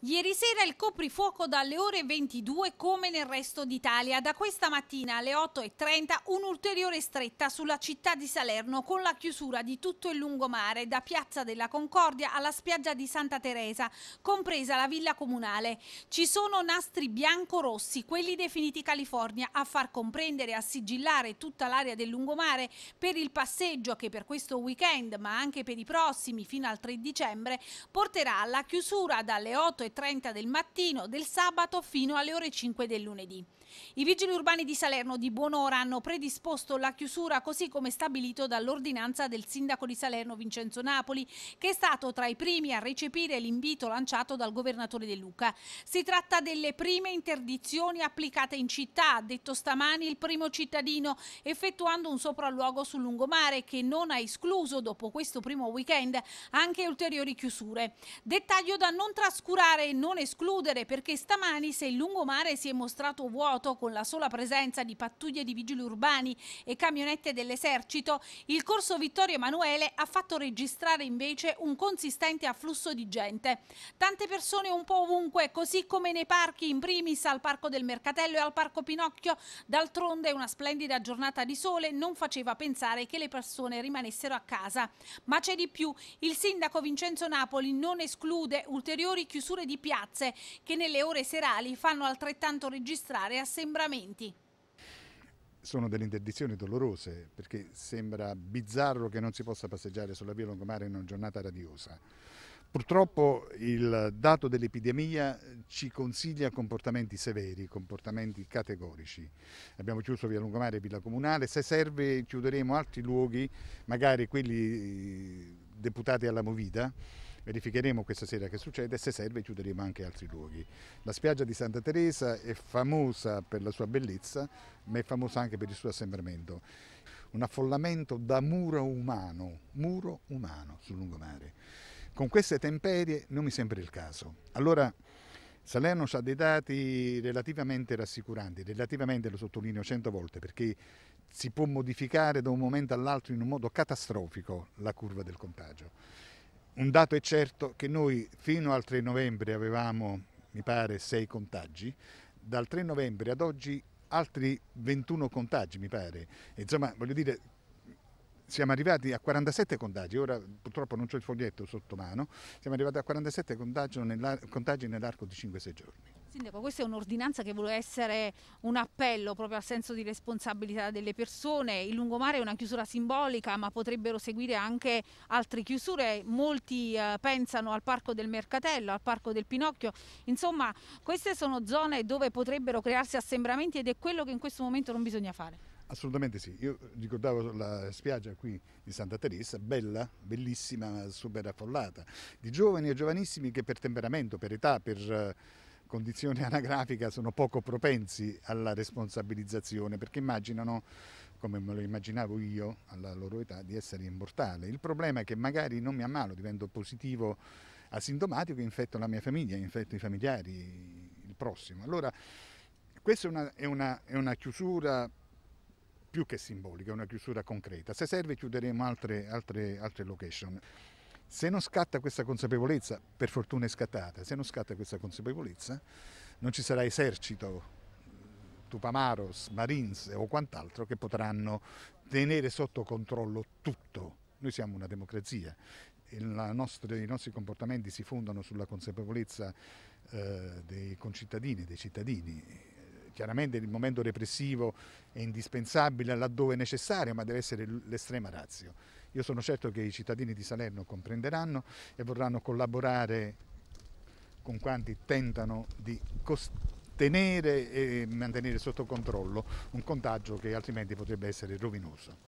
Ieri sera il coprifuoco dalle ore 22 come nel resto d'Italia. Da questa mattina alle 8.30 un'ulteriore stretta sulla città di Salerno con la chiusura di tutto il lungomare da Piazza della Concordia alla spiaggia di Santa Teresa, compresa la villa comunale. Ci sono nastri bianco-rossi, quelli definiti California, a far comprendere e a sigillare tutta l'area del lungomare per il passeggio che per questo weekend, ma anche per i prossimi fino al 3 dicembre, porterà alla chiusura dalle 8.30 8.30 del mattino del sabato fino alle ore 5 del lunedì. I vigili urbani di Salerno di buon'ora hanno predisposto la chiusura così come stabilito dall'ordinanza del sindaco di Salerno Vincenzo Napoli che è stato tra i primi a recepire l'invito lanciato dal governatore De Luca. Si tratta delle prime interdizioni applicate in città, ha detto stamani il primo cittadino, effettuando un sopralluogo sul lungomare che non ha escluso dopo questo primo weekend anche ulteriori chiusure. Dettaglio da non trascurare valutare e non escludere perché stamani se il lungomare si è mostrato vuoto con la sola presenza di pattuglie di vigili urbani e camionette dell'esercito, il corso Vittorio Emanuele ha fatto registrare invece un consistente afflusso di gente. Tante persone un po' ovunque, così come nei parchi, in primis al Parco del Mercatello e al Parco Pinocchio. D'altronde una splendida giornata di sole non faceva pensare che le persone rimanessero a casa. Ma c'è di più, il sindaco Vincenzo Napoli non esclude ulteriori chiusure di piazze che nelle ore serali fanno altrettanto registrare assembramenti sono delle interdizioni dolorose perché sembra bizzarro che non si possa passeggiare sulla via Longomare in una giornata radiosa. Purtroppo il dato dell'epidemia ci consiglia comportamenti severi, comportamenti categorici. Abbiamo chiuso via Lungomare e Villa Comunale, se serve chiuderemo altri luoghi, magari quelli eh, deputati alla Movida, verificheremo questa sera che succede e se serve chiuderemo anche altri luoghi. La spiaggia di Santa Teresa è famosa per la sua bellezza ma è famosa anche per il suo assembramento. Un affollamento da muro umano, muro umano sul lungomare. Con queste temperie non mi sembra il caso. Allora Salerno ha dei dati relativamente rassicuranti, relativamente lo sottolineo cento volte perché si può modificare da un momento all'altro in un modo catastrofico la curva del contagio. Un dato è certo che noi fino al 3 novembre avevamo, mi pare, 6 contagi, dal 3 novembre ad oggi altri 21 contagi, mi pare. Insomma, voglio dire, siamo arrivati a 47 contagi, ora purtroppo non c'è il foglietto sotto mano, siamo arrivati a 47 contagi nell'arco di 5-6 giorni. Sindaco, questa è un'ordinanza che vuole essere un appello proprio al senso di responsabilità delle persone. Il lungomare è una chiusura simbolica, ma potrebbero seguire anche altre chiusure. Molti eh, pensano al Parco del Mercatello, al Parco del Pinocchio. Insomma, queste sono zone dove potrebbero crearsi assembramenti ed è quello che in questo momento non bisogna fare. Assolutamente sì, io ricordavo la spiaggia qui di Santa Teresa, bella, bellissima, super affollata, di giovani e giovanissimi che per temperamento, per età, per eh, condizione anagrafica sono poco propensi alla responsabilizzazione perché immaginano, come me lo immaginavo io alla loro età, di essere immortale. Il problema è che magari non mi ammalo, divento positivo asintomatico, infetto la mia famiglia, infetto i familiari, il prossimo. Allora, questa è una, è una, è una chiusura più che simbolica, è una chiusura concreta. Se serve chiuderemo altre, altre, altre location. Se non scatta questa consapevolezza, per fortuna è scattata, se non scatta questa consapevolezza non ci sarà esercito, mm, Tupamaros, Marines o quant'altro che potranno tenere sotto controllo tutto. Noi siamo una democrazia, nostra, i nostri comportamenti si fondano sulla consapevolezza eh, dei concittadini, dei cittadini chiaramente il momento repressivo è indispensabile laddove è necessario, ma deve essere l'estrema razio. Io sono certo che i cittadini di Salerno comprenderanno e vorranno collaborare con quanti tentano di tenere e mantenere sotto controllo un contagio che altrimenti potrebbe essere rovinoso.